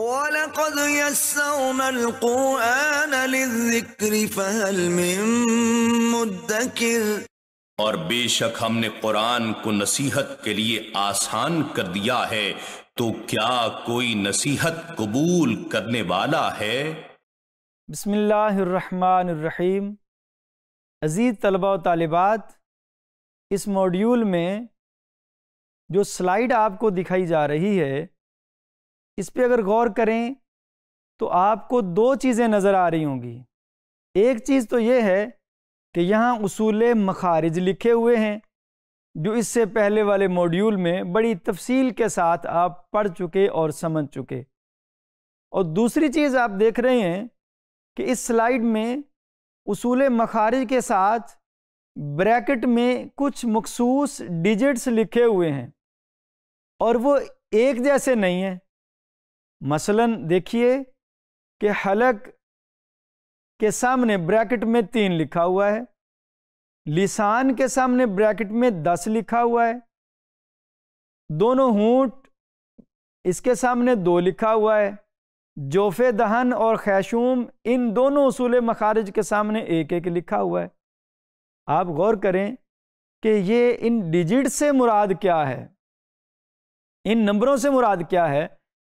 ولقد يسرنا القرآن للذكر فهل من مدكر और बेशक हमने कुरान को नसीहत के लिए आसान कर दिया है तो क्या कोई नसीहत कबूल करने वाला है बसमीम अज़ीज़ तलबा तालिबात इस मॉड्यूल में जो स्लाइड आपको दिखाई जा रही है इस पर अगर गौर करें तो आपको दो चीज़ें नज़र आ रही होंगी एक चीज़ तो ये है कि यहाँ उसूल मखारिज लिखे हुए हैं जो इससे पहले वाले मॉड्यूल में बड़ी तफसील के साथ आप पढ़ चुके और समझ चुके और दूसरी चीज़ आप देख रहे हैं कि इस स्लाइड में उसूल मखारिज के साथ ब्रैकेट में कुछ मखसूस डिजिट्स लिखे हुए हैं और वो एक जैसे नहीं हैं मसलन देखिए कि हलक के सामने ब्रैकेट में तीन लिखा हुआ है लिसान के सामने ब्रैकेट में दस लिखा हुआ है दोनों हूट इसके सामने दो लिखा हुआ है जोफे दहन और खैशूम इन दोनों उसूल मखारज के सामने एक एक लिखा हुआ है आप गौर करें कि ये इन डिजिट से मुराद क्या है इन नंबरों से मुराद क्या है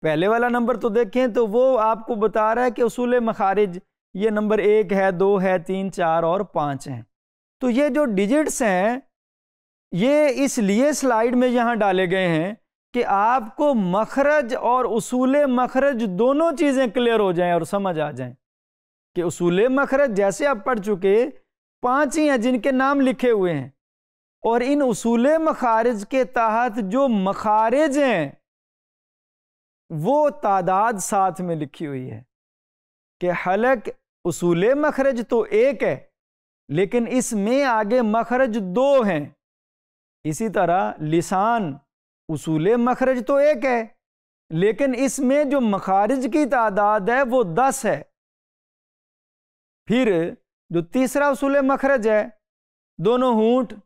पहले वाला नंबर तो देखें तो वो आपको बता रहा है कि असूल मखारिज ये नंबर एक है दो है तीन चार और पाँच हैं तो ये जो डिजिट्स हैं ये इसलिए स्लाइड में यहाँ डाले गए हैं कि आपको मखरज और उसूल मखरज दोनों चीज़ें क्लियर हो जाएं और समझ आ जाएं कि उसूल मखरज जैसे आप पढ़ चुके पांच ही हैं जिनके नाम लिखे हुए हैं और इन उसूल मखारज के तहत जो मखारज हैं वो तादाद साथ में लिखी हुई है कि हलक उसूल मखरज तो एक है लेकिन इसमें आगे मखरज दो हैं इसी तरह लिसान उसूल मखरज तो एक है लेकिन इसमें जो मखारज की तादाद है वो दस है फिर जो तीसरा उसूल मखरज है दोनों ऊंट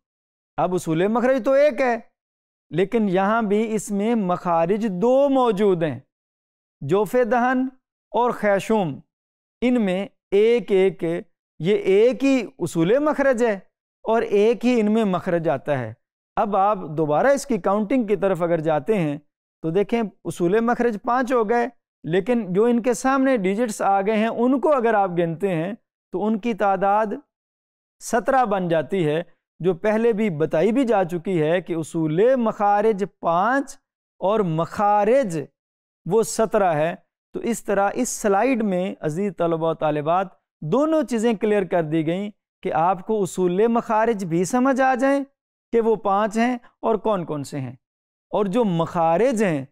अब उसूल मखरज तो एक है लेकिन यहाँ भी इसमें मखारिज दो मौजूद हैं जोफ़े दहन और इन इनमें एक एक ये एक ही उसूल मखरज है और एक ही इनमें मखरज आता है अब आप दोबारा इसकी काउंटिंग की तरफ अगर जाते हैं तो देखें उसूल मखरज पाँच हो गए लेकिन जो इनके सामने डिजिट्स आ गए हैं उनको अगर आप गिनते हैं तो उनकी तादाद सत्रह बन जाती है जो पहले भी बताई भी जा चुकी है कि उसूल मखारज पाँच और मखारज वो सत्रह है तो इस तरह इस स्लाइड में अजीज़ तलबा तलबात दोनों चीज़ें क्लियर कर दी गई कि आपको उसूल मखारज भी समझ आ जाए कि वो पाँच हैं और कौन कौन से हैं और जो मखारज हैं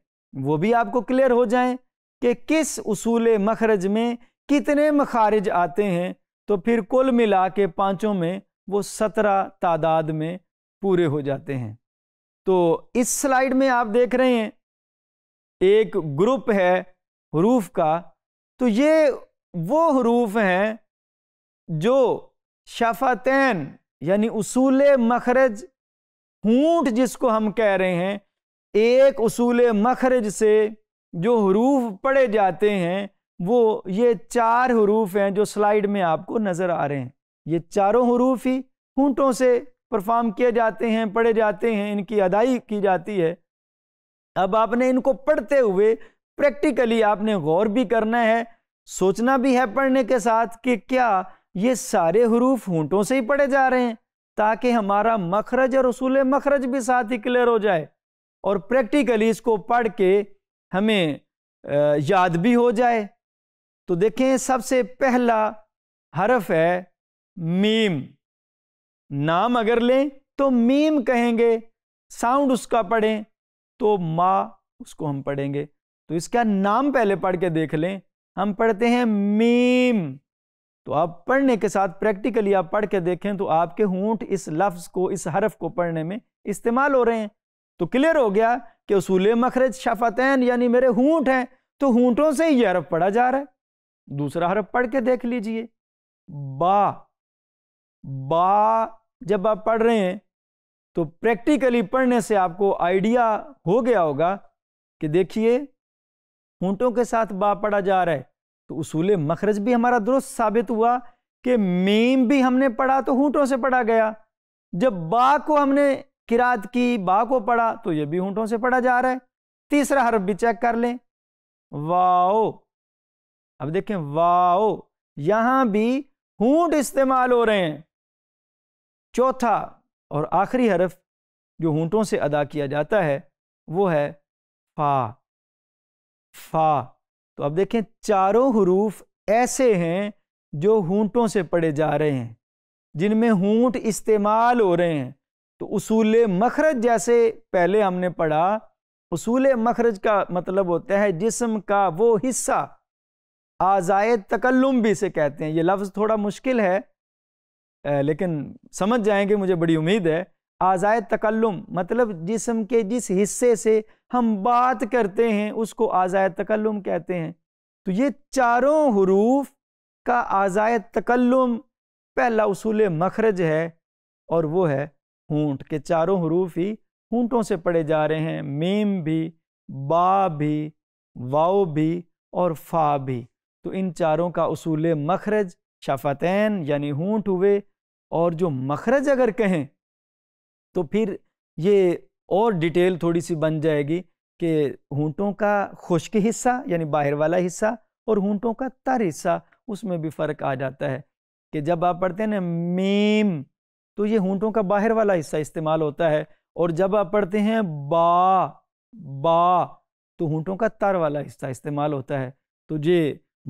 वो भी आपको क्लियर हो जाए कि किस उसूल मखरज में कितने मखारज आते हैं तो फिर कुल मिला के पाँचों में वो सत्रह तादाद में पूरे हो जाते हैं तो इस स्लाइड में आप देख रहे हैं एक ग्रुप है हरूफ का तो ये वो हरूफ हैं जो शफातैन यानी उसूल मखरज ऊंट जिसको हम कह रहे हैं एक उसूल मखरज से जो हरूफ पढ़े जाते हैं वो ये चार हरूफ हैं जो स्लाइड में आपको नज़र आ रहे हैं ये चारों हरूफ ही खूंटों से परफॉर्म किए जाते हैं पढ़े जाते हैं इनकी अदाई की जाती है अब आपने इनको पढ़ते हुए प्रैक्टिकली आपने गौर भी करना है सोचना भी है पढ़ने के साथ कि क्या ये सारे हरूफ होंठों से ही पढ़े जा रहे हैं ताकि हमारा मखरज और उसूल मखरज भी साथ ही क्लियर हो जाए और प्रैक्टिकली इसको पढ़ के हमें याद भी हो जाए तो देखें सबसे पहला हरफ है मीम नाम अगर लें तो मीम कहेंगे साउंड उसका पढ़ें तो मा उसको हम पढ़ेंगे तो इसका नाम पहले पढ़ के देख लें हम पढ़ते हैं मीम तो आप पढ़ने के साथ प्रैक्टिकली आप पढ़ के देखें तो आपके होंठ इस लफ्ज़ को इस हरफ को पढ़ने में इस्तेमाल हो रहे हैं तो क्लियर हो गया कि उसूल मखरज शफतैन यानी मेरे होंठ हैं तो होंठों से ये हरफ पढ़ा जा रहा है दूसरा हरफ पढ़ के देख लीजिए बा बा जब आप पढ़ रहे हैं तो प्रैक्टिकली पढ़ने से आपको आइडिया हो गया होगा कि देखिए होंठों के साथ बा पढ़ा जा रहा है तो उसूल मखरज भी हमारा दुरुस्त साबित हुआ कि मीम भी हमने पढ़ा तो होंठों से पढ़ा गया जब बा को हमने किरात की बा को पढ़ा तो ये भी होंठों से पढ़ा जा रहा है तीसरा हर्फ भी चेक कर लें वाओ अब देखें वाओ यहां भी हूंट इस्तेमाल हो रहे हैं चौथा और आखिरी हरफ जो होंठों से अदा किया जाता है वो है फ़ा फ़ा तो अब देखें चारों हरूफ ऐसे हैं जो होंठों से पढ़े जा रहे हैं जिनमें होंठ इस्तेमाल हो रहे हैं तो उसूल मखरज जैसे पहले हमने पढ़ा उसूल मखरज का मतलब होता है जिसम का वो हिस्सा आज़ाए तकल्लुम भी से कहते हैं ये लफ्ज़ थोड़ा मुश्किल है लेकिन समझ जाएंगे मुझे बड़ी उम्मीद है आज़ाय तकल्लुम मतलब जिसम के जिस हिस्से से हम बात करते हैं उसको आज़ाय तकल्लुम कहते हैं तो ये चारों हरूफ का आज़ाय तकल्लुम पहला उसूल मखरज है और वो है हूँट के चारों हरूफ ही हूँटों से पढ़े जा रहे हैं मीम भी बा भी वाओ भी और फ़ा भी तो इन चारों का उसूल मखरज शफतैन यानी हूँट हुए और जो मखरज अगर कहें तो फिर ये और डिटेल थोड़ी सी बन जाएगी कि होंठों का खुश्क हिस्सा यानी बाहर वाला हिस्सा और होंठों का तर हिस्सा उसमें भी फ़र्क आ जाता है कि जब आप पढ़ते हैं ना मीम तो ये होंठों का बाहर वाला हिस्सा इस्तेमाल होता है और जब आप पढ़ते हैं बा बा तो होंठों का तर वाला हिस्सा इस्तेमाल होता है तो ये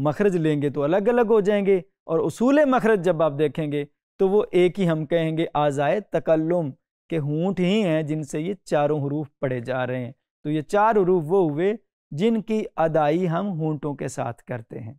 मखरज लेंगे तो अलग अलग हो जाएंगे और उसूल मखरज जब आप देखेंगे तो वो एक ही हम कहेंगे आज़ाए तकल्लुम के होंठ ही हैं जिनसे ये चारों हरूफ पढ़े जा रहे हैं तो ये चार हरूफ वो हुए जिनकी अदाई हम होंठों के साथ करते हैं